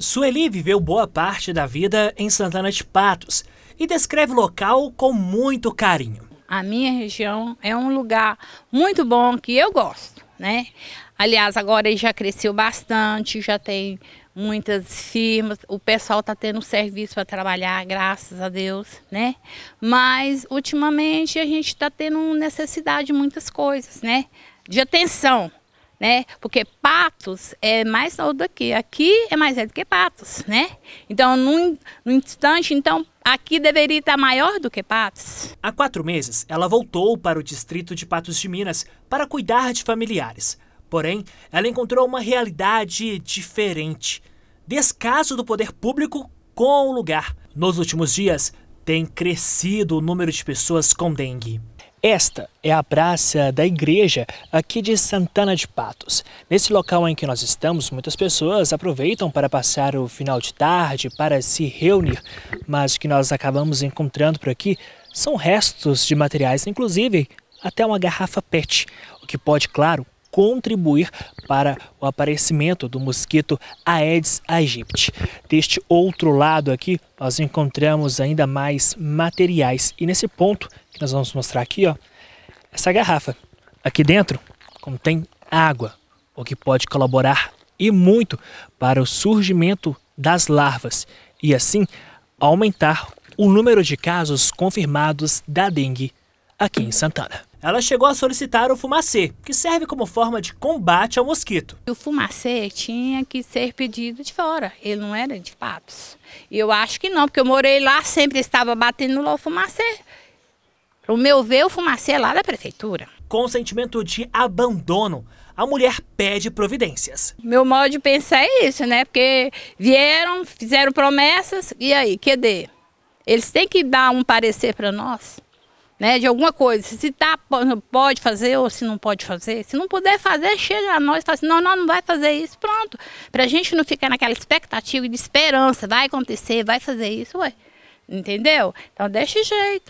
Sueli viveu boa parte da vida em Santana de Patos e descreve o local com muito carinho. A minha região é um lugar muito bom que eu gosto, né? Aliás, agora ele já cresceu bastante, já tem muitas firmas, o pessoal está tendo serviço para trabalhar, graças a Deus, né? Mas ultimamente a gente está tendo necessidade de muitas coisas, né? De atenção, né? Porque Patos é mais alto que aqui é mais alto que Patos, né? Então, num, instante, então, aqui deveria estar maior do que Patos. Há quatro meses, ela voltou para o distrito de Patos de Minas para cuidar de familiares. Porém, ela encontrou uma realidade diferente. Descaso do poder público com o lugar. Nos últimos dias, tem crescido o número de pessoas com dengue. Esta é a praça da igreja aqui de Santana de Patos. Nesse local em que nós estamos, muitas pessoas aproveitam para passar o final de tarde, para se reunir, mas o que nós acabamos encontrando por aqui são restos de materiais, inclusive até uma garrafa PET, o que pode, claro, contribuir para o aparecimento do mosquito Aedes aegypti. Deste outro lado aqui, nós encontramos ainda mais materiais. E nesse ponto, que nós vamos mostrar aqui, ó, essa garrafa. Aqui dentro contém água, o que pode colaborar e muito para o surgimento das larvas e assim aumentar o número de casos confirmados da dengue aqui em Santana. Ela chegou a solicitar o fumacê, que serve como forma de combate ao mosquito. O fumacê tinha que ser pedido de fora, ele não era de Patos. Eu acho que não, porque eu morei lá, sempre estava batendo lá o fumacê. O meu ver, o fumacê é lá da prefeitura. Com o sentimento de abandono, a mulher pede providências. Meu modo de pensar é isso, né? Porque vieram, fizeram promessas, e aí, dizer, Eles têm que dar um parecer para nós né, de alguma coisa. Se tá, pode fazer ou se não pode fazer. Se não puder fazer, chega a nós e fala assim, não, não, não vai fazer isso, pronto. Para a gente não ficar naquela expectativa de esperança, vai acontecer, vai fazer isso, ué. Entendeu? Então, desse jeito.